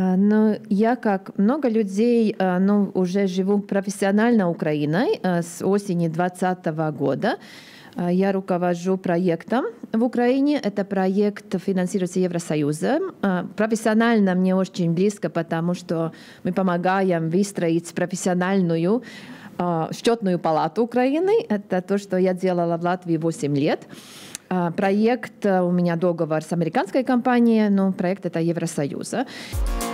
Ну, я, как много людей, э, ну, уже живу профессионально Украиной э, с осени 2020 года. Я руковожу проектом в Украине. Это проект финансируется Евросоюзом. Профессионально мне очень близко, потому что мы помогаем выстроить профессиональную счетную палату Украины. Это то, что я делала в Латвии 8 лет. Проект, у меня договор с американской компанией, но проект это Евросоюза. Евросоюза.